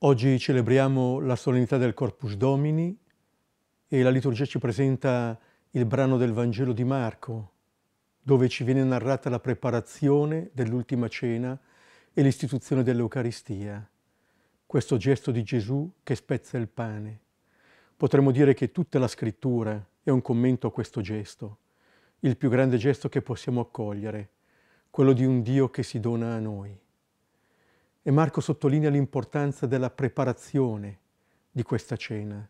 Oggi celebriamo la solennità del Corpus Domini e la liturgia ci presenta il brano del Vangelo di Marco, dove ci viene narrata la preparazione dell'ultima cena e l'istituzione dell'Eucaristia, questo gesto di Gesù che spezza il pane. Potremmo dire che tutta la scrittura è un commento a questo gesto, il più grande gesto che possiamo accogliere, quello di un Dio che si dona a noi. E Marco sottolinea l'importanza della preparazione di questa cena.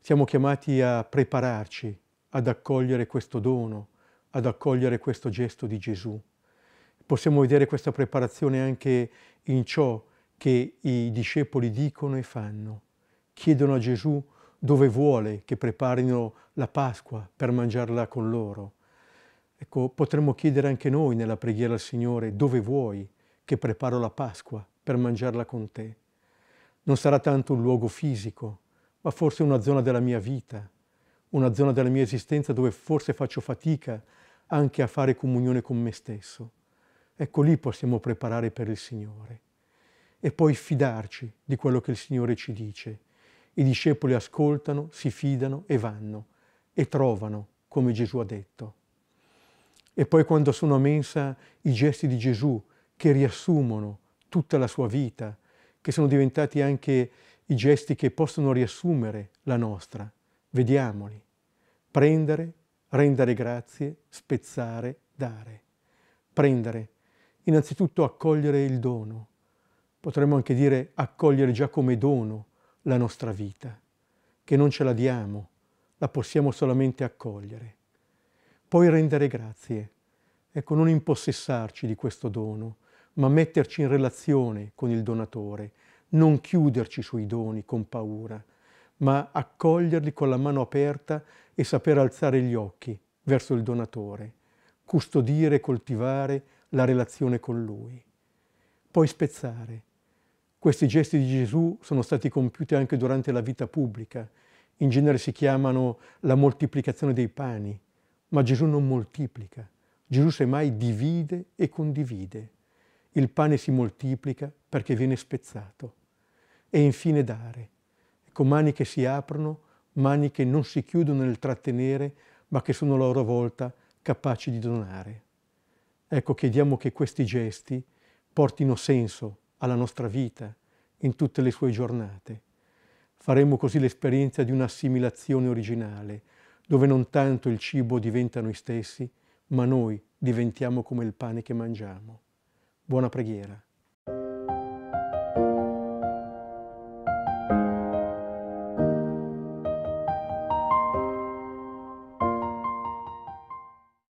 Siamo chiamati a prepararci, ad accogliere questo dono, ad accogliere questo gesto di Gesù. Possiamo vedere questa preparazione anche in ciò che i discepoli dicono e fanno. Chiedono a Gesù dove vuole che preparino la Pasqua per mangiarla con loro. Ecco, potremmo chiedere anche noi nella preghiera al Signore dove vuoi che preparo la Pasqua per mangiarla con te. Non sarà tanto un luogo fisico, ma forse una zona della mia vita, una zona della mia esistenza dove forse faccio fatica anche a fare comunione con me stesso. Ecco lì possiamo preparare per il Signore e poi fidarci di quello che il Signore ci dice. I discepoli ascoltano, si fidano e vanno e trovano, come Gesù ha detto. E poi quando sono a mensa i gesti di Gesù che riassumono tutta la sua vita, che sono diventati anche i gesti che possono riassumere la nostra. Vediamoli. Prendere, rendere grazie, spezzare, dare. Prendere. Innanzitutto accogliere il dono. Potremmo anche dire accogliere già come dono la nostra vita, che non ce la diamo, la possiamo solamente accogliere. Poi rendere grazie. Ecco, non impossessarci di questo dono, ma metterci in relazione con il donatore, non chiuderci sui doni con paura, ma accoglierli con la mano aperta e saper alzare gli occhi verso il donatore, custodire e coltivare la relazione con lui. Poi spezzare. Questi gesti di Gesù sono stati compiuti anche durante la vita pubblica, in genere si chiamano la moltiplicazione dei pani, ma Gesù non moltiplica, Gesù semmai divide e condivide il pane si moltiplica perché viene spezzato. E infine dare. con ecco, mani che si aprono, mani che non si chiudono nel trattenere, ma che sono a loro volta capaci di donare. Ecco, chiediamo che questi gesti portino senso alla nostra vita in tutte le sue giornate. Faremo così l'esperienza di un'assimilazione originale, dove non tanto il cibo diventa noi stessi, ma noi diventiamo come il pane che mangiamo. Buona preghiera.